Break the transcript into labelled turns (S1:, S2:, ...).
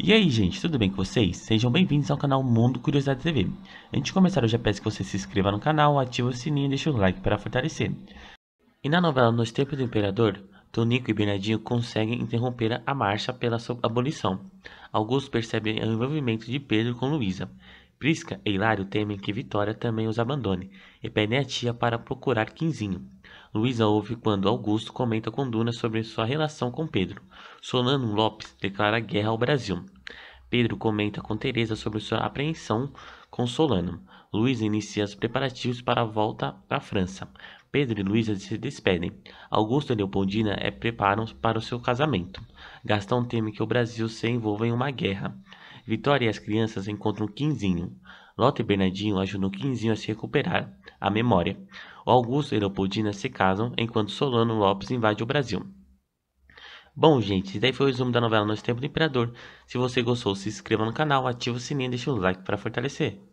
S1: E aí, gente, tudo bem com vocês? Sejam bem-vindos ao canal Mundo Curiosidade TV. Antes de começar, eu já peço que você se inscreva no canal, ative o sininho e deixe o like para fortalecer. E na novela Nos Tempos do Imperador, Tonico e Bernardinho conseguem interromper a marcha pela sua abolição. Augusto percebe o envolvimento de Pedro com Luísa. Prisca e Hilário temem que Vitória também os abandone e pedem a tia para procurar Quinzinho. Luísa ouve quando Augusto comenta com Duna sobre sua relação com Pedro. Solano Lopes declara guerra ao Brasil. Pedro comenta com Teresa sobre sua apreensão com Solano. Luísa inicia os preparativos para a volta à França. Pedro e Luísa se despedem. Augusto e Leopoldina é preparam para o seu casamento. Gastão teme que o Brasil se envolva em uma guerra. Vitória e as crianças encontram Quinzinho. Lota e Bernardinho ajudam Quinzinho a se recuperar a memória. O Augusto e Leopoldina se casam, enquanto Solano Lopes invade o Brasil. Bom, gente, esse daí foi o resumo da novela Nosso Tempo do Imperador. Se você gostou, se inscreva no canal, ative o sininho e deixe o like para fortalecer.